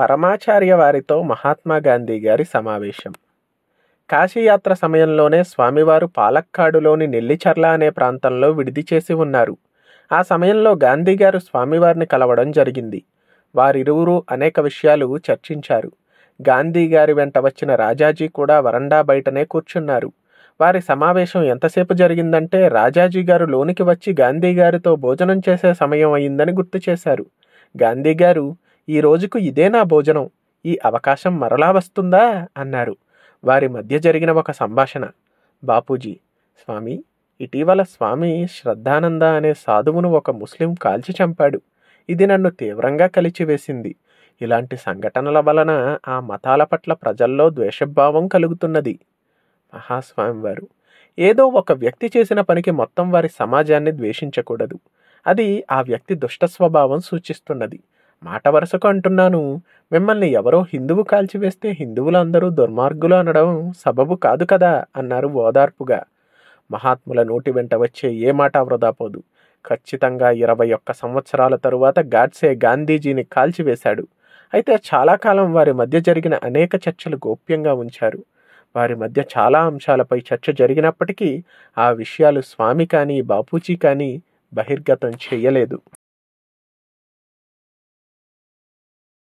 పరమాచార్య వారితో మహాత్మా గాంధీ గారి సమావేశం కాశీయాత్ర సమయంలోనే స్వామివారు పాలక్కాడులోని నెల్లిచర్ల అనే ప్రాంతంలో విడిది చేసి ఉన్నారు ఆ సమయంలో గాంధీ గారు స్వామివారిని కలవడం జరిగింది వారిరువురు అనేక విషయాలు చర్చించారు గాంధీ గారి వెంట వచ్చిన రాజాజీ కూడా వరండా బయటనే కూర్చున్నారు వారి సమావేశం ఎంతసేపు జరిగిందంటే రాజాజీ గారు లోనికి వచ్చి గాంధీ గారితో భోజనం చేసే సమయం అయిందని గుర్తు చేశారు గాంధీ గారు ఈ రోజుకు ఇదే నా భోజనం ఈ అవకాశం మరలా వస్తుందా అన్నారు వారి మధ్య జరిగిన ఒక సంభాషణ బాపూజీ స్వామి ఇటీవల స్వామి శ్రద్ధానంద అనే సాధువును ఒక ముస్లిం కాల్చి చంపాడు ఇది నన్ను తీవ్రంగా కలిచివేసింది ఇలాంటి సంఘటనల వలన ఆ మతాల పట్ల ప్రజల్లో ద్వేషభావం కలుగుతున్నది మహాస్వామి వారు ఏదో ఒక వ్యక్తి చేసిన పనికి మొత్తం వారి సమాజాన్ని ద్వేషించకూడదు అది ఆ వ్యక్తి దుష్ట స్వభావం సూచిస్తున్నది మాట వరుసకు అంటున్నాను మిమ్మల్ని ఎవరో హిందువు కాల్చివేస్తే హిందువులందరూ దుర్మార్గులు అనడం సబబు కాదు కదా అన్నారు ఓదార్పుగా మహాత్ముల నోటి వెంట వచ్చే ఏ మాట వృధాపోదు ఖచ్చితంగా ఇరవై ఒక్క సంవత్సరాల తరువాత గాడ్సే గాంధీజీని కాల్చివేశాడు అయితే చాలా కాలం వారి మధ్య జరిగిన అనేక చర్చలు గోప్యంగా ఉంచారు వారి మధ్య చాలా అంశాలపై చర్చ జరిగినప్పటికీ ఆ విషయాలు స్వామి కానీ బాపూజీ కానీ బహిర్గతం చేయలేదు